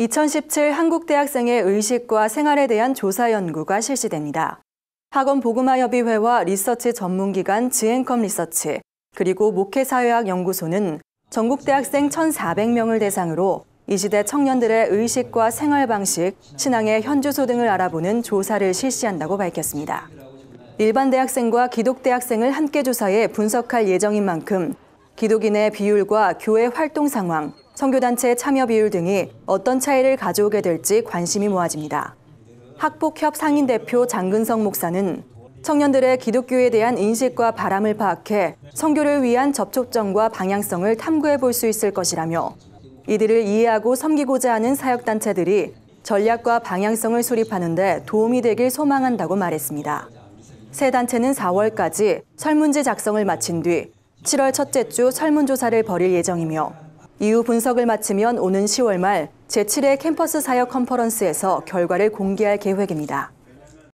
2017 한국대학생의 의식과 생활에 대한 조사 연구가 실시됩니다. 학원 보그마협의회와 리서치 전문기관 지앤컴 리서치, 그리고 목회사회학 연구소는 전국 대학생 1,400명을 대상으로 이 시대 청년들의 의식과 생활 방식, 신앙의 현주소 등을 알아보는 조사를 실시한다고 밝혔습니다. 일반 대학생과 기독 대학생을 함께 조사해 분석할 예정인 만큼 기독인의 비율과 교회 활동 상황, 선교단체 참여 비율 등이 어떤 차이를 가져오게 될지 관심이 모아집니다. 학폭협 상인대표 장근성 목사는 청년들의 기독교에 대한 인식과 바람을 파악해 선교를 위한 접촉점과 방향성을 탐구해 볼 수 있을 것이라며 이들을 이해하고 섬기고자 하는 사역단체들이 전략과 방향성을 수립하는 데 도움이 되길 소망한다고 말했습니다. 새 단체는 4월까지 설문지 작성을 마친 뒤 7월 첫째 주 설문조사를 벌일 예정이며 이후 분석을 마치면 오는 10월 말 제7회 캠퍼스 사역 컨퍼런스에서 결과를 공개할 계획입니다.